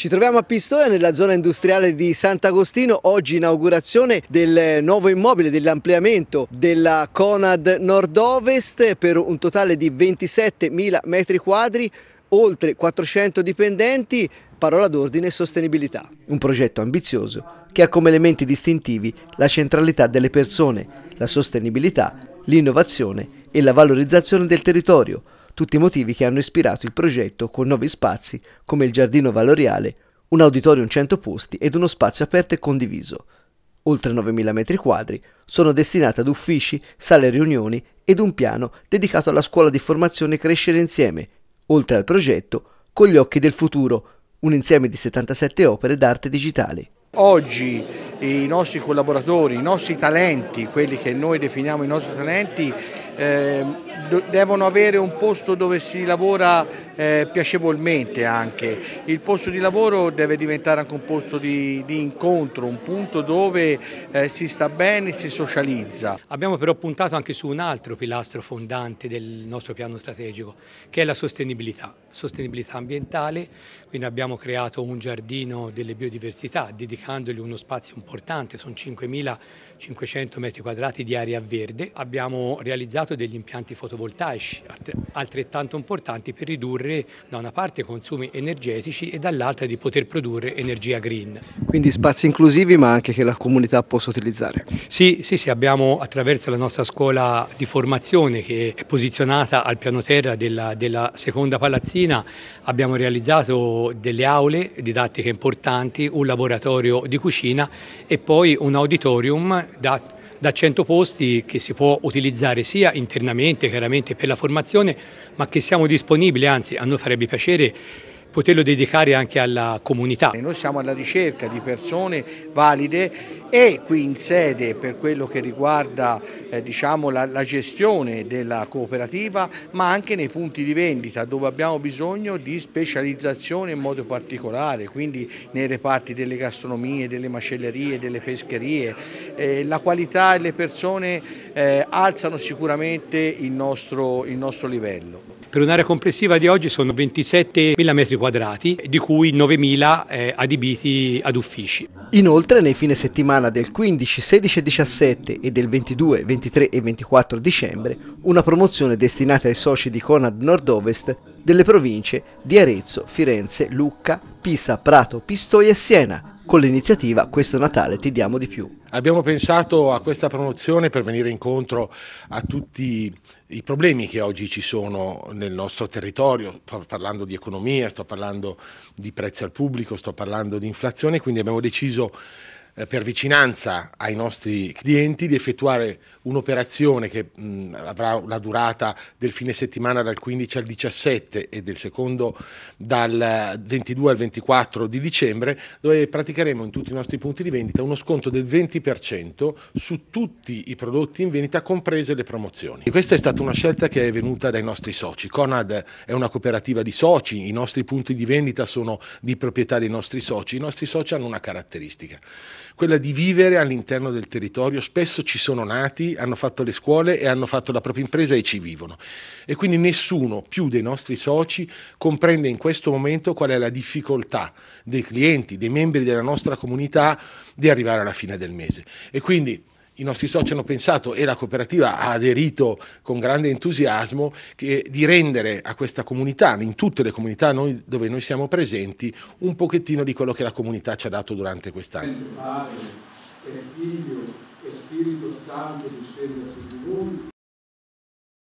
Ci troviamo a Pistoia nella zona industriale di Sant'Agostino, oggi inaugurazione del nuovo immobile, dell'ampliamento della Conad Nord-Ovest per un totale di 27.000 metri quadri, oltre 400 dipendenti, parola d'ordine e sostenibilità. Un progetto ambizioso che ha come elementi distintivi la centralità delle persone, la sostenibilità, l'innovazione e la valorizzazione del territorio, tutti i motivi che hanno ispirato il progetto con nuovi spazi come il giardino valoriale, un auditorium 100 posti ed uno spazio aperto e condiviso. Oltre 9.000 metri quadri sono destinati ad uffici, sale riunioni ed un piano dedicato alla scuola di formazione Crescere Insieme, oltre al progetto Con gli occhi del futuro, un insieme di 77 opere d'arte digitali. Oggi i nostri collaboratori, i nostri talenti, quelli che noi definiamo i nostri talenti, eh, devono avere un posto dove si lavora eh, piacevolmente anche. Il posto di lavoro deve diventare anche un posto di, di incontro, un punto dove eh, si sta bene, e si socializza. Abbiamo però puntato anche su un altro pilastro fondante del nostro piano strategico, che è la sostenibilità, sostenibilità ambientale, quindi abbiamo creato un giardino delle biodiversità dedicandogli uno spazio importante, sono 5.500 metri quadrati di area verde, abbiamo realizzato usato degli impianti fotovoltaici, altrettanto importanti per ridurre da una parte i consumi energetici e dall'altra di poter produrre energia green. Quindi spazi inclusivi ma anche che la comunità possa utilizzare? Sì, sì, sì abbiamo attraverso la nostra scuola di formazione che è posizionata al piano terra della, della seconda palazzina, abbiamo realizzato delle aule didattiche importanti, un laboratorio di cucina e poi un auditorium da da 100 posti che si può utilizzare sia internamente chiaramente per la formazione, ma che siamo disponibili, anzi a noi farebbe piacere poterlo dedicare anche alla comunità. Noi siamo alla ricerca di persone valide e qui in sede per quello che riguarda eh, diciamo, la, la gestione della cooperativa ma anche nei punti di vendita dove abbiamo bisogno di specializzazione in modo particolare, quindi nei reparti delle gastronomie, delle macellerie, delle pescherie. Eh, la qualità e le persone eh, alzano sicuramente il nostro, il nostro livello. Per un'area complessiva di oggi sono 27.000 metri quadrati, di cui 9.000 eh, adibiti ad uffici. Inoltre nei fine settimana del 15, 16 e 17 e del 22, 23 e 24 dicembre una promozione destinata ai soci di Conad Nord-Ovest delle province di Arezzo, Firenze, Lucca, Pisa, Prato, Pistoia e Siena con l'iniziativa Questo Natale ti diamo di più. Abbiamo pensato a questa promozione per venire incontro a tutti i problemi che oggi ci sono nel nostro territorio, sto parlando di economia, sto parlando di prezzi al pubblico, sto parlando di inflazione, quindi abbiamo deciso eh, per vicinanza ai nostri clienti di effettuare un'operazione che mh, avrà la durata del fine settimana dal 15 al 17 e del secondo dal 22 al 24 di dicembre dove praticheremo in tutti i nostri punti di vendita uno sconto del 20% su tutti i prodotti in vendita comprese le promozioni. E questa è stata una scelta che è venuta dai nostri soci. Conad è una cooperativa di soci, i nostri punti di vendita sono di proprietà dei nostri soci, i nostri soci hanno una caratteristica quella di vivere all'interno del territorio. Spesso ci sono nati, hanno fatto le scuole e hanno fatto la propria impresa e ci vivono. E quindi nessuno più dei nostri soci comprende in questo momento qual è la difficoltà dei clienti, dei membri della nostra comunità di arrivare alla fine del mese. E quindi i nostri soci hanno pensato e la cooperativa ha aderito con grande entusiasmo che, di rendere a questa comunità, in tutte le comunità noi, dove noi siamo presenti, un pochettino di quello che la comunità ci ha dato durante quest'anno. Padre, Figlio e Spirito Santo discenda su di voi